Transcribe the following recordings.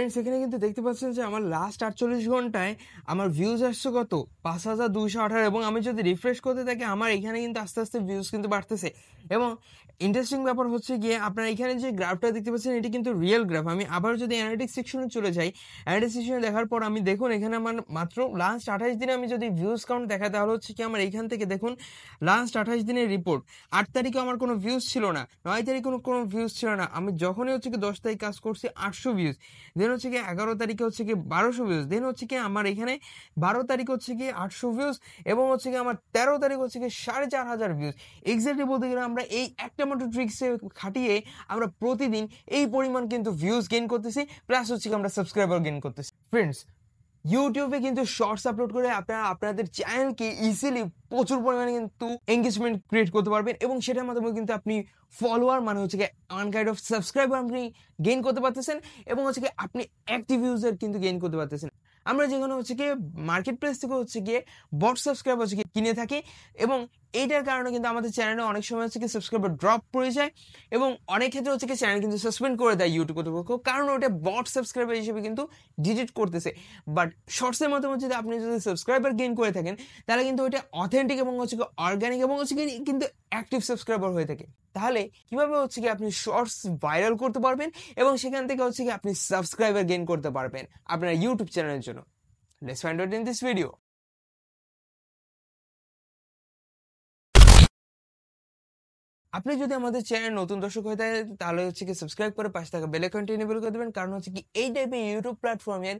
friends এখানে কিন্তু দেখতে পাচ্ছেন যে আমার লাস্ট আটচল্লিশ ঘন্টায় আমার ভিউজ আসছে কত পাঁচ হাজার দুইশো আঠারো এবং আমি যদি রিফ্রেশ করতে থাকি আমার এখানে কিন্তু আস্তে আস্তে ভিউজ কিন্তু বাড়তেছে এবং ইন্টারেস্টিং ব্যাপার হচ্ছে গিয়ে আপনারা এখানে যে গ্রাফটা দেখতে পাচ্ছেন এটি কিন্তু রিয়েল গ্রাফ আমি আবার যদি অ্যানালিটিক্স সেকশনে চলে যাই অ্যানালিটিক্স সেকশনে দেখার পর আমি দেখুন এখানে আমার মাত্র লাস্ট আঠাশ দিনে আমি যদি ভিউজ কাউন্ট দেখাই তাহলে হচ্ছে কি আমার এখান থেকে দেখুন লাস্ট আঠাশ দিনের রিপোর্ট আট তারিখে আমার কোনো ভিউজ ছিল না নয় তারিখে কোনো কোনো ভিউজ ছিল না আমি যখনই হচ্ছে কি দশ তারিখ কাজ করছি আটশো ভিউজ দেন দেন হচ্ছে কি এগারো তারিখে হচ্ছে কি বারোশো ভিউজ দেন হচ্ছে কি আমার এখানে বারো তারিখ হচ্ছে কি আটশো ভিউজ এবং হচ্ছে কি আমার তেরো তারিখ হচ্ছে কি সাড়ে চার হাজার ভিউজ এক্স্যাক্টলি বলতে গেলে আমরা এই একটা মাত্র ট্রিক্সে খাটিয়ে আমরা প্রতিদিন এই পরিমাণ কিন্তু ভিউজ গেইন করতেছি প্লাস হচ্ছে কি আমরা সাবস্ক্রাইবার গেইন করতেছি ফ্রেন্ডস ইউটিউবে কিন্তু শর্টস আপলোড করে আপনারা আপনাদের চ্যানেলকে ইজিলি প্রচুর পরিমাণে কিন্তু এঙ্গেজমেন্ট ক্রিয়েট করতে পারবেন এবং সেটার মাধ্যমে কিন্তু আপনি ফলোয়ার মানে হচ্ছে কি কাইন্ড অফ সাবস্ক্রাইবার আপনি গেইন করতে পারতেছেন এবং হচ্ছে কি আপনি অ্যাক্টিভ ইউজার কিন্তু গেইন করতে পারতেছেন আমরা যেখানে হচ্ছে কি মার্কেট প্লেস থেকে হচ্ছে গিয়ে বট সাবস্ক্রাইব হচ্ছে কিনে থাকি এবং এইটার কারণে কিন্তু আমাদের চ্যানেলে অনেক সময় হচ্ছে কি সাবস্ক্রাইবার ড্রপ পড়ে যায় এবং অনেক ক্ষেত্রে হচ্ছে কি চ্যানেল কিন্তু সাসপেন্ড করে দেয় ইউটিউব কর্তৃপক্ষ কারণ ওটা বট সাবস্ক্রাইবার হিসেবে কিন্তু ডিলিট করতেছে বাট শর্টসের মতো হচ্ছে যদি আপনি যদি সাবস্ক্রাইবার গেইন করে থাকেন তাহলে কিন্তু ওইটা অথেন্টিক এবং হচ্ছে কি অর্গ্যানিক এবং হচ্ছে কি কিন্তু অ্যাক্টিভ সাবস্ক্রাইবার হয়ে থাকে তাহলে কিভাবে হচ্ছে কি আপনি শর্টস ভাইরাল করতে পারবেন এবং সেখান থেকে হচ্ছে কি আপনি সাবস্ক্রাইবার গেইন করতে পারবেন আপনার ইউটিউব চ্যানেলের জন্য let's find out in this video আপনি যদি আমাদের চ্যানেল নতুন দর্শক হয়ে থাকেন তাহলে হচ্ছে কি সাবস্ক্রাইব করে পাশে থাকা বেল আইকনটি করে দেবেন কারণ হচ্ছে কি এই টাইপের ইউটিউব প্ল্যাটফর্মের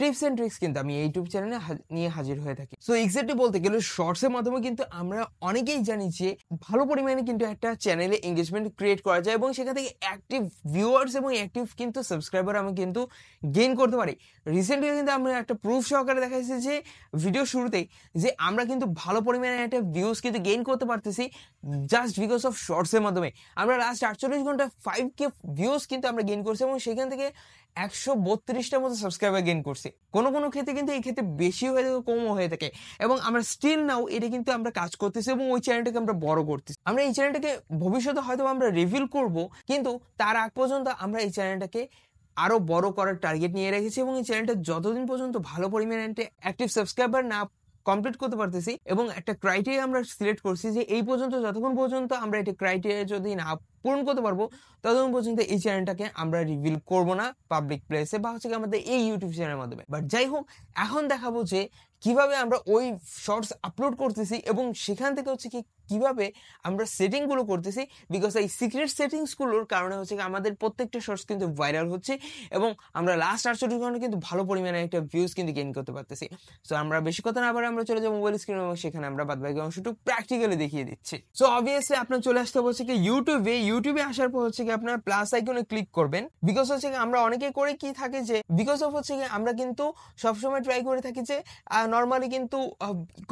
টিপস অ্যান্ড ট্রিক্স কিন্তু আমি ইউটিউব চ্যানেলে নিয়ে হাজির হয়ে থাকি সো এক্স্যাক্টলি বলতে গেলে শর্টসের মাধ্যমে কিন্তু আমরা অনেকেই জানি যে ভালো পরিমাণে কিন্তু একটা চ্যানেলে এঙ্গেজমেন্ট ক্রিয়েট করা যায় এবং সেখান থেকে অ্যাক্টিভ ভিউয়ার্স এবং অ্যাক্টিভ কিন্তু সাবস্ক্রাইবার আমি কিন্তু গেইন করতে পারি রিসেন্টলি কিন্তু আমরা একটা প্রুফ সহকারে দেখাইছি যে ভিডিও শুরুতেই যে আমরা কিন্তু ভালো পরিমাণে একটা ভিউজ কিন্তু গেইন করতে পারতেছি জাস্ট বিকজ অফ শর্টসের মাধ্যমে আমরা লাস্ট আটচল্লিশ ঘন্টা ফাইভ কে ভিউজ কিন্তু আমরা গেইন করছি এবং সেখান থেকে একশো বত্রিশটার মতো সাবস্ক্রাইবার গেইন করছে কোনো কোনো ক্ষেত্রে কিন্তু এই ক্ষেত্রে বেশি হয়ে থাকে কমও হয়ে থাকে এবং আমরা স্টিল নাও এটা কিন্তু আমরা কাজ করতেছি এবং ওই চ্যানেলটাকে আমরা বড় করতেছি আমরা এই চ্যানেলটাকে ভবিষ্যতে হয়তো আমরা রিভিল করব কিন্তু তার আগ পর্যন্ত আমরা এই চ্যানেলটাকে আরও বড় করার টার্গেট নিয়ে রেখেছি এবং এই চ্যানেলটা যতদিন পর্যন্ত ভালো পরিমাণে অ্যাক্টিভ সাবস্ক্রাইবার না কমপ্লিট করতে পারতেছি এবং একটা ক্রাইটেরিয়া আমরা সিলেক্ট করছি যে এই পর্যন্ত যতক্ষণ পর্যন্ত আমরা এটা ক্রাইটেরিয়া যদি না পূরণ করতে পারবো ততক্ষণ পর্যন্ত এই চ্যানেলটাকে আমরা রিভিল করব না পাবলিক প্লেসে বা হচ্ছে আমাদের এই ইউটিউব চ্যানেলের মাধ্যমে বাট যাই হোক এখন দেখাবো যে কিভাবে আমরা ওই শর্টস আপলোড করতেছি এবং সেখান থেকে হচ্ছে কি কিভাবে আমরা সেটিংগুলো করতেছি বিকজ এই সিক্রেট সেটিংসগুলোর কারণে হচ্ছে আমাদের প্রত্যেকটা শর্টস কিন্তু ভাইরাল হচ্ছে এবং আমরা লাস্ট আটষট্টি ঘন্টা কিন্তু ভালো পরিমাণে একটা ভিউজ কিন্তু গেইন করতে পারতেছি সো আমরা বেশি কথা না আবার আমরা চলে যাবো মোবাইল স্ক্রিন এবং সেখানে আমরা বাদবাকি অংশটুকু প্র্যাকটিক্যালি দেখিয়ে দিচ্ছি সো অবভিয়াসলি আপনার চলে আসতে হচ্ছে কি ইউটিউবে ইউটিউবে আসার পর হচ্ছে কি আপনার প্লাস আইকনে ক্লিক করবেন বিকজ হচ্ছে কি আমরা অনেকে করে কি থাকে যে বিকজ অফ হচ্ছে কি আমরা কিন্তু সবসময় ট্রাই করে থাকি যে নর্মালি কিন্তু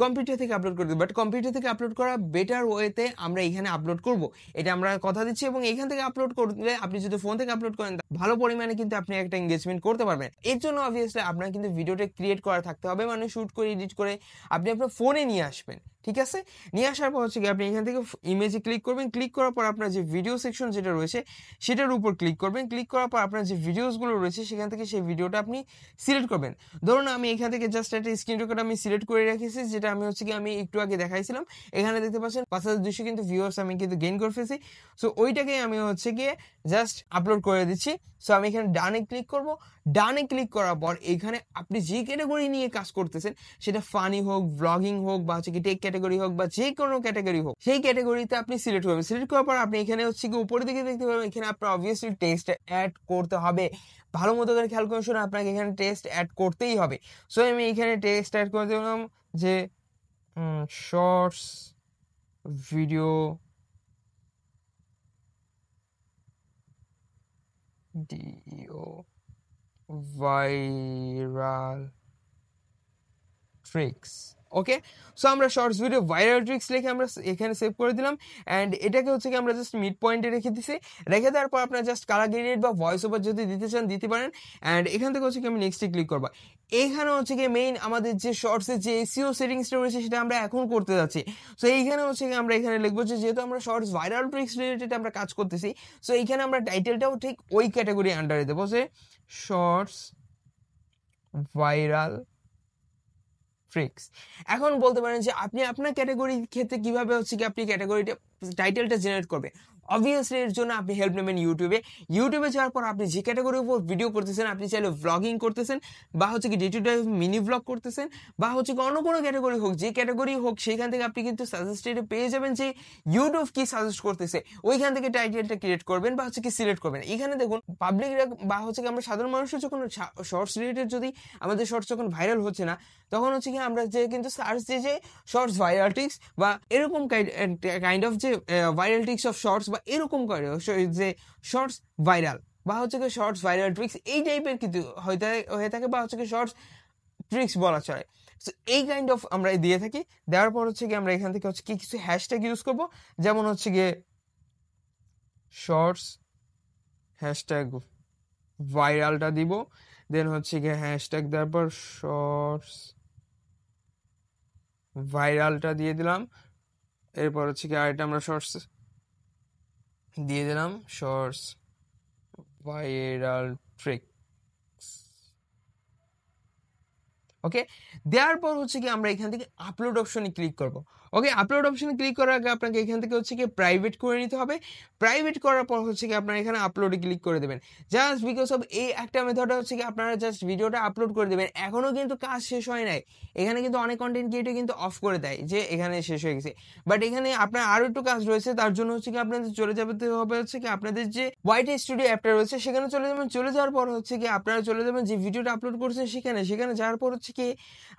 কম্পিউটার থেকে আপলোড করে করতে বাট কম্পিউটার থেকে আপলোড করা বেটার ওয়েতে আমরা এখানে আপলোড করব এটা আমরা কথা দিচ্ছি এবং এখান থেকে আপলোড করলে আপনি যদি ফোন থেকে আপলোড করেন ভালো পরিমাণে কিন্তু আপনি একটা এঙ্গেজমেন্ট করতে পারবেন এর জন্য অবভিয়াসলি আপনার কিন্তু ভিডিওটা ক্রিয়েট করা থাকতে হবে মানে শ্যুট করে এডিট করে আপনি আপনার ফোনে নিয়ে আসবেন ঠিক আছে নিয়ে আসার পর হচ্ছে কি আপনি এখান থেকে ইমেজে ক্লিক করবেন ক্লিক করার পর আপনার যে ভিডিও সেকশন যেটা রয়েছে সেটার উপর ক্লিক করবেন ক্লিক করার পর আপনার যে ভিডিওসগুলো রয়েছে সেখান থেকে সেই ভিডিওটা আপনি সিলেক্ট করবেন ধরুন আমি এখান থেকে জাস্ট একটা স্ক্রিন রেকর্ড আমি সিলেক্ট করে রেখেছি যেটা আমি হচ্ছে কি আমি একটু আগে দেখাইছিলাম এখানে দেখতে পাচ্ছেন পাঁচ হাজার দুশো কিন্তু ভিউয়ার্স আমি কিন্তু গেইন করে ফেলছি সো ওইটাকে আমি হচ্ছে গিয়ে জাস্ট আপলোড করে দিচ্ছি সো আমি এখানে ডানে ক্লিক করব ডানে ক্লিক করার পর এখানে আপনি যে ক্যাটাগরি নিয়ে কাজ করতেছেন সেটা ফানি হোক ব্লগিং হোক বা হচ্ছে কি টেক ক্যাটাগরি হোক বা যে কোনো ক্যাটাগরি হোক সেই ক্যাটাগরিতে আপনি সিলেক্ট করবেন সিলেক্ট করার পর আপনি এখানে হচ্ছে কি উপরের দিকে দেখতে পাবেন এখানে আপনার অবভিয়াসলি টেক্সট অ্যাড করতে হবে ভালো মতো করে খেয়াল করে শুনে আপনাকে এখানে টেক্সট অ্যাড করতেই হবে সো আমি এখানে টেক্সট অ্যাড করে দিলাম যে shorts video DEO viral tricks okay so আমরা শর্টস ভিডিও ভাইরাল ট্রিক্স লিখে আমরা এখানে সেভ করে দিলাম অ্যান্ড এটাকে হচ্ছে কি আমরা জাস্ট মিড পয়েন্টে রেখে দিছি রেখে দেওয়ার পর আপনার জাস্ট কালার গ্রেডিয়েন্ট বা ভয়েস ওভার যদি দিতে চান দিতে পারেন অ্যান্ড এখান থেকে হচ্ছে কি আমি নেক্সটে ক্লিক করবো এইখানে হচ্ছে কি মেইন আমাদের যে শর্টসের যে এসিও সেটিংসটা রয়েছে সেটা আমরা এখন করতে যাচ্ছি সো এইখানে হচ্ছে কি আমরা এখানে লিখবো যে যেহেতু আমরা শর্টস ভাইরাল ট্রিক্স রিলেটেড আমরা কাজ করতেছি সো এইখানে আমরা টাইটেলটাও ঠিক ওই ক্যাটাগরি আন্ডারে দেবো যে শর্টস ভাইরাল ট্রিক্স এখন বলতে পারেন যে আপনি আপনার ক্যাটাগরির ক্ষেত্রে কীভাবে হচ্ছে কি আপনি ক্যাটাগরিটা টাইটেলটা জেনারেট করবে অবভিয়াসলি এর জন্য আপনি হেল্প নেবেন ইউটিউবে ইউটিউবে যাওয়ার পর আপনি যে ক্যাটাগরির উপর ভিডিও করতেছেন আপনি চাইলে ব্লগিং করতেছেন বা হচ্ছে কি day to day mini vlog করতেছেন বা হচ্ছে কি অন্য কোনো ক্যাটাগরি হোক যে ক্যাটাগরি হোক সেখান থেকে আপনি কিন্তু সাজেস্টেড পেয়ে যাবেন যে ইউটিউব কি সাজেস্ট করতেছে ওইখান থেকে টাইটেলটা ক্রিয়েট করবেন বা হচ্ছে কি সিলেক্ট করবেন এখানে দেখুন পাবলিক বা হচ্ছে কি আমরা সাধারণ মানুষের যখন শর্টস রিলেটেড যদি আমাদের শর্টস যখন ভাইরাল হচ্ছে না তখন হচ্ছে কি আমরা যে কিন্তু সার্চ দিয়ে যে শর্টস ভাইরাল টিক্স বা এরকম কাইন্ড অফ যে ভাইরাল টিক্স অফ শর্টস বা এরকম করে যে শর্টস ভাইরাল বা হচ্ছে কি শর্টস ভাইরাল ট্রিক্স এই টাইপের কিন্তু হয়ে থাকে বা হচ্ছে কি শর্টস ট্রিক্স বলা চলে সো এই কাইন্ড অফ আমরা দিয়ে থাকি দেওয়ার পর হচ্ছে গিয়ে আমরা এখান থেকে হচ্ছে কি কিছু হ্যাশট্যাগ ইউজ করব যেমন হচ্ছে গিয়ে শর্টস হ্যাশট্যাগ ভাইরালটা দিব দেন হচ্ছে গিয়ে হ্যাশট্যাগ দেওয়ার পর শর্টস ভাইরালটা দিয়ে দিলাম এরপর হচ্ছে কি এটা আমরা শর্টস দিয়ে দিলাম শর্টস ভাইরাল ট্রিক ওকে দেওয়ার পর হচ্ছে কি আমরা এখান থেকে আপলোড অপশনে ক্লিক করব ওকে আপলোড অপশনে ক্লিক করার আগে আপনাকে এখান থেকে হচ্ছে কি প্রাইভেট করে নিতে হবে প্রাইভেট করার পর হচ্ছে কি আপনারা এখানে আপলোডে ক্লিক করে দেবেন জাস্ট বিকজ অফ এই একটা মেথড হচ্ছে কি আপনারা জাস্ট ভিডিওটা আপলোড করে দেবেন এখনও কিন্তু কাজ শেষ হয় নাই এখানে কিন্তু অনেক কন্টেন্ট ক্রিয়েটর কিন্তু অফ করে দেয় যে এখানে শেষ হয়ে গেছে বাট এখানে আপনার আরও একটু কাজ রয়েছে তার জন্য হচ্ছে কি আপনাদের চলে যাবে হবে হচ্ছে কি আপনাদের যে হোয়াইট স্টুডিও অ্যাপটা রয়েছে সেখানে চলে যাবেন চলে যাওয়ার পর হচ্ছে কি আপনারা চলে যাবেন যে ভিডিওটা আপলোড করছেন সেখানে সেখানে যাওয়ার পর হচ্ছে থেকে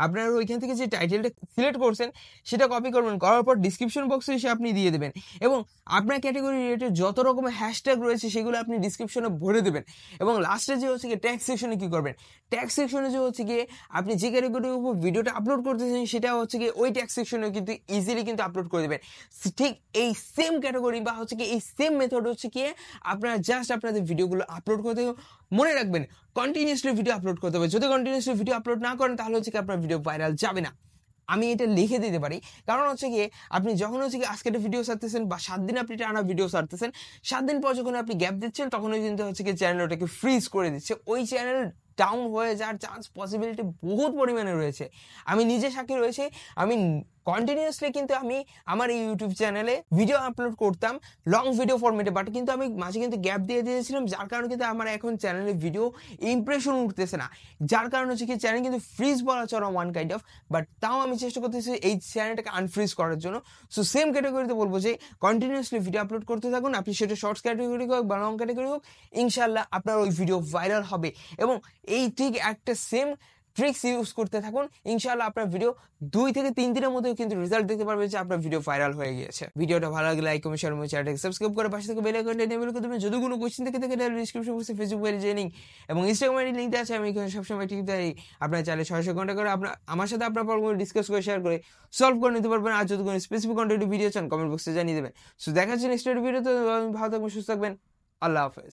আপনার ওইখান থেকে যে টাইটেলটা সিলেক্ট করছেন সেটা কপি করবেন করার পর ডিসক্রিপশন বক্সে এসে আপনি দিয়ে দেবেন এবং আপনার ক্যাটাগরি রিলেটেড যত রকমের হ্যাশট্যাগ রয়েছে সেগুলো আপনি ডিসক্রিপশনে ভরে দেবেন এবং লাস্টে যে হচ্ছে গিয়ে ট্যাক্স সেকশনে কী করবেন ট্যাক্স সেকশনে যে হচ্ছে গিয়ে আপনি যে ক্যাটাগরির উপর ভিডিওটা আপলোড করতেছেন সেটা হচ্ছে গিয়ে ওই ট্যাক্স সেকশনে কিন্তু ইজিলি কিন্তু আপলোড করে দেবেন ঠিক এই সেম ক্যাটাগরি বা হচ্ছে কি এই সেম মেথড হচ্ছে কি আপনারা জাস্ট আপনাদের ভিডিওগুলো আপলোড করতে মনে রাখবেন কন্টিনিউসলি ভিডিও আপলোড করতে হবে যদি কন্টিনিউসলি ভিডিও আপলোড না করেন তাহলে হচ্ছে কি আপনার ভিডিও ভাইরাল যাবে না আমি এটা লিখে দিতে পারি কারণ হচ্ছে গিয়ে আপনি যখন হচ্ছে কি আজকে একটা ভিডিও সারতেছেন বা সাত দিন আপনি আনা ভিডিও সারতেছেন সাত দিন পর যখন আপনি গ্যাপ দিচ্ছেন তখন ওই কিন্তু হচ্ছে কি চ্যানেল ওটাকে ফ্রিজ করে দিচ্ছে ওই চ্যানেল ডাউন হয়ে যাওয়ার চান্স পসিবিলিটি বহুত পরিমাণে রয়েছে আমি নিজে সাক্ষী রয়েছে আমি কন্টিনিউসলি কিন্তু আমি আমার এই ইউটিউব চ্যানেলে ভিডিও আপলোড করতাম লং ভিডিও ফর্মেটে বাট কিন্তু আমি মাঝে কিন্তু গ্যাপ দিয়ে দিয়েছিলাম যার কারণে কিন্তু আমার এখন চ্যানেলে ভিডিও ইমপ্রেশন উঠতেছে না যার কারণে হচ্ছে কি চ্যানেল কিন্তু ফ্রিজ বলা চলা ওয়ান কাইন্ড অফ বাট তাও আমি চেষ্টা করতেছি এই চ্যানেলটাকে আনফ্রিজ করার জন্য সো সেম ক্যাটাগরিতে বলবো যে কন্টিনিউসলি ভিডিও আপলোড করতে থাকুন আপনি সেটা শর্টস ক্যাটাগরি হোক বা লং ক্যাটাগরি হোক ইনশাল্লাহ আপনার ওই ভিডিও ভাইরাল হবে এবং এই ঠিক একটা সেম ট্রিক্স ইউজ করতে থাকুন ইনশাআল্লাহ আপনার ভিডিও দুই থেকে তিন দিনের মধ্যে কিন্তু রেজাল্ট দেখতে পারবেন যে আপনার ভিডিও ভাইরাল হয়ে গিয়েছে ভিডিওটা ভালো লাগলে লাইক কমেন্ট শেয়ার চ্যানেলটাকে সাবস্ক্রাইব করে পাশে থেকে বেল আইকনটা এনেবল করে দেবেন যদি কোনো কোশ্চেন থেকে থাকে তাহলে ডেসক্রিপশন বক্সে ফেসবুক পেজে জেনে নিন এবং ইনস্টাগ্রাম লিংক আছে আমি এখানে সবসময় ঠিক তাই আপনার চ্যানেলে সরাসরি কন্ট্যাক্ট করে আপনার আমার সাথে আপনার প্রবলেম ডিসকাস করে শেয়ার করে সলভ করে নিতে পারবেন আর যদি কোনো স্পেসিফিক কন্টেন্ট ভিডিও চান কমেন্ট বক্সে জানিয়ে দেবেন সো দেখা যাচ্ছে নেক্সট ভিডিওতে ভালো থাকবেন সুস্থ থাকবেন আল্লাহ হাফেজ